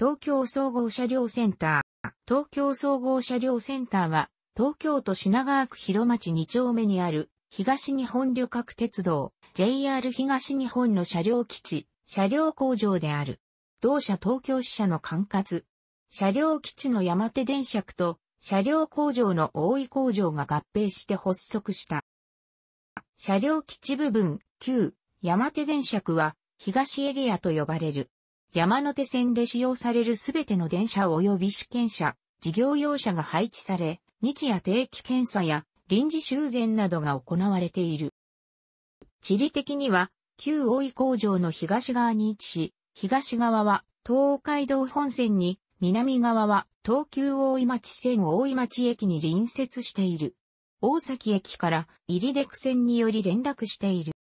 東京総合車両センター。東京総合車両センターは、東京都品川区広町2丁目にある、東日本旅客鉄道、JR 東日本の車両基地、車両工場である。同社東京支社の管轄。車両基地の山手電車区と、車両工場の大井工場が合併して発足した。車両基地部分、旧、山手電車区は、東エリアと呼ばれる。山手線で使用されるすべての電車及び試験車、事業用車が配置され、日夜定期検査や臨時修繕などが行われている。地理的には、旧大井工場の東側に位置し、東側は東海道本線に、南側は東急大井町線大井町駅に隣接している。大崎駅から入出区線により連絡している。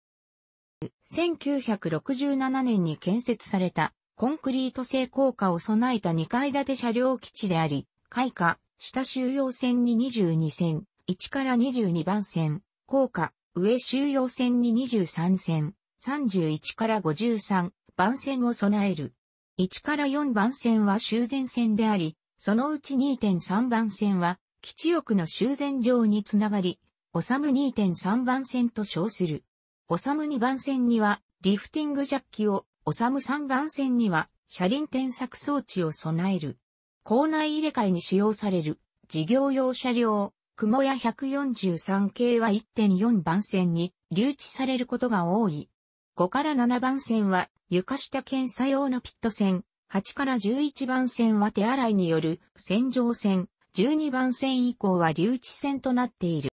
1967年に建設されたコンクリート製高架を備えた2階建て車両基地であり、開花、下収容線に22線、1から22番線、高架、上収容線に23線、31から53番線を備える。1から4番線は修繕線であり、そのうち2.3番線は、基地翼の修繕場につながり、おさむ2.3番線と称する。おさむ2番線には、リフティングジャッキをむ3番線には車輪転作装置を備える。校内入れ替えに使用される事業用車両、雲屋143系は1.4番線に留置されることが多い。5から7番線は床下検査用のピット線、8から11番線は手洗いによる洗浄線、12番線以降は留置線となっている。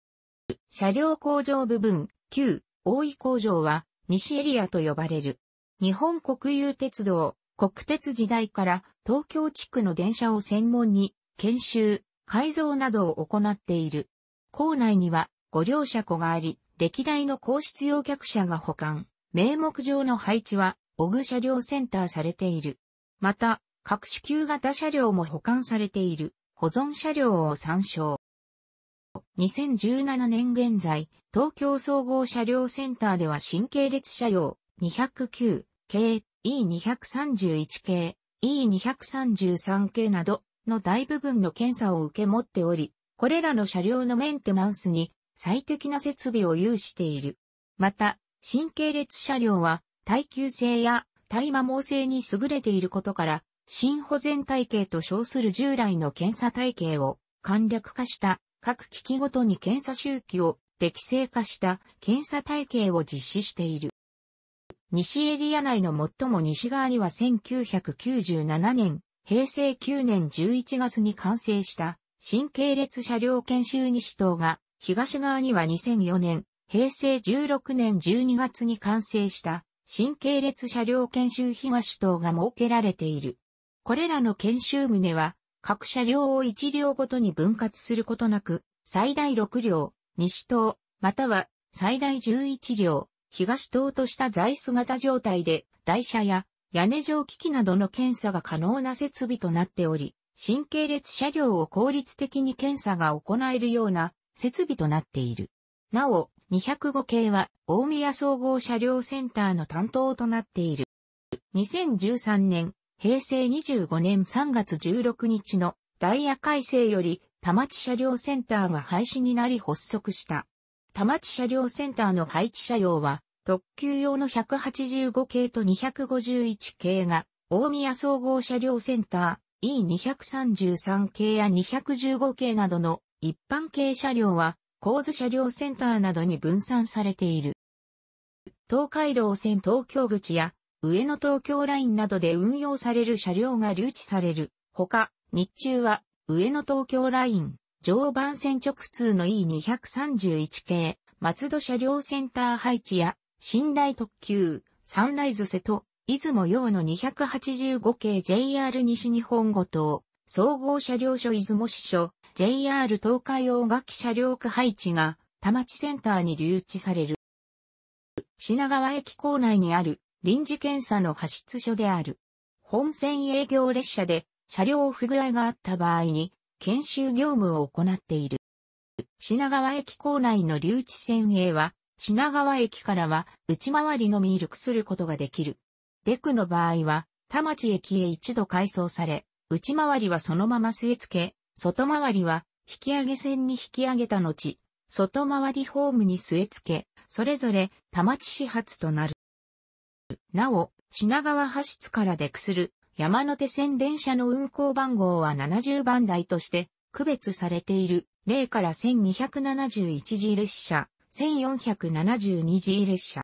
車両工場部分、9、大井工場は西エリアと呼ばれる。日本国有鉄道、国鉄時代から東京地区の電車を専門に研修、改造などを行っている。校内にはご両車庫があり、歴代の皇室用客車が保管、名目上の配置は、オグ車両センターされている。また、各種旧型車両も保管されている、保存車両を参照。2017年現在、東京総合車両センターでは新系列車両209、系、E231 系、E233 系などの大部分の検査を受け持っており、これらの車両のメンテナンスに最適な設備を有している。また、新系列車両は耐久性や耐摩耗性に優れていることから、新保全体系と称する従来の検査体系を簡略化した各機器ごとに検査周期を適正化した検査体系を実施している。西エリア内の最も西側には1997年、平成9年11月に完成した新系列車両研修西棟が、東側には2004年、平成16年12月に完成した新系列車両研修東棟が設けられている。これらの研修棟は、各車両を1両ごとに分割することなく、最大6両、西棟、または最大11両、東棟とした座椅子型状態で、台車や屋根上機器などの検査が可能な設備となっており、新系列車両を効率的に検査が行えるような設備となっている。なお、205系は大宮総合車両センターの担当となっている。2013年、平成25年3月16日のダイヤ改正より、田町車両センターが廃止になり発足した。摩町車両センターの配置車両は、特急用の185系と251系が、大宮総合車両センター E233 系や215系などの一般系車両は、構図車両センターなどに分散されている。東海道線東京口や上野東京ラインなどで運用される車両が留置される。ほか、日中は上野東京ライン、常磐線直通の E231 系、松戸車両センター配置や、寝台特急、サンライズ瀬戸、出雲用の285系 JR 西日本五島、総合車両所出雲支所、JR 東海大垣車両区配置が、田町センターに留置される。品川駅構内にある臨時検査の発出所である。本線営業列車で車両不具合があった場合に、研修業務を行っている。品川駅構内の留置線へは、品川駅からは内回りのみルクすることができる。デクの場合は、田町駅へ一度改装され、内回りはそのまま据え付け、外回りは引き上げ線に引き上げた後、外回りホームに据え付け、それぞれ田町始発となる。なお、品川派出からデクする山手線電車の運行番号は70番台として区別されている例から1271次列車、1472次列車。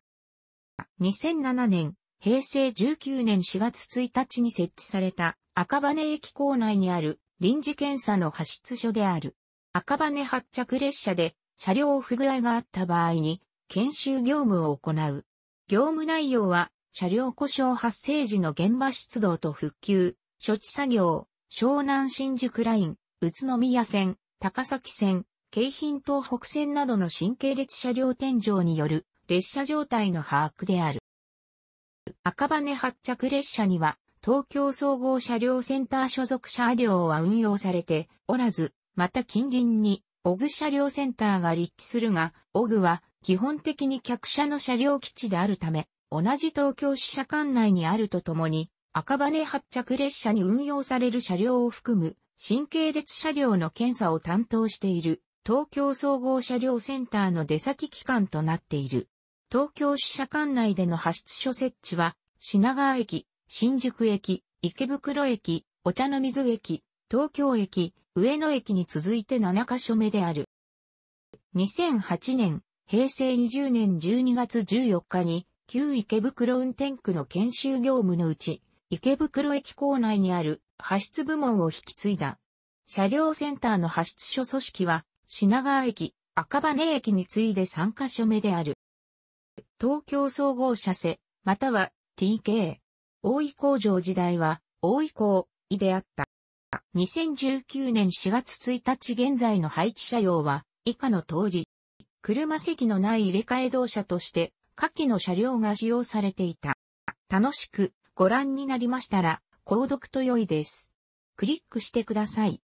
2007年、平成19年4月1日に設置された赤羽駅構内にある臨時検査の発出所である。赤羽発着列車で車両不具合があった場合に研修業務を行う。業務内容は車両故障発生時の現場出動と復旧、処置作業、湘南新宿ライン、宇都宮線、高崎線、京浜東北線などの新系列車両天井による列車状態の把握である。赤羽発着列車には東京総合車両センター所属車両は運用されておらず、また近隣にオグ車両センターが立地するが、オグは基本的に客車の車両基地であるため、同じ東京支社管内にあるとともに、赤羽発着列車に運用される車両を含む、新系列車両の検査を担当している、東京総合車両センターの出先機関となっている。東京支社管内での発出所設置は、品川駅、新宿駅、池袋駅、お茶の水駅、東京駅、上野駅に続いて7カ所目である。2008年、平成20年12月14日に、旧池袋運転区の研修業務のうち、池袋駅構内にある派出部門を引き継いだ。車両センターの派出所組織は、品川駅、赤羽駅に次いで3カ所目である。東京総合車線、または TK。大井工場時代は、大井工、井であった。2019年4月1日現在の配置車両は、以下の通り。車席のない入れ替え同社として、下記の車両が使用されていた。楽しくご覧になりましたら、購読と良いです。クリックしてください。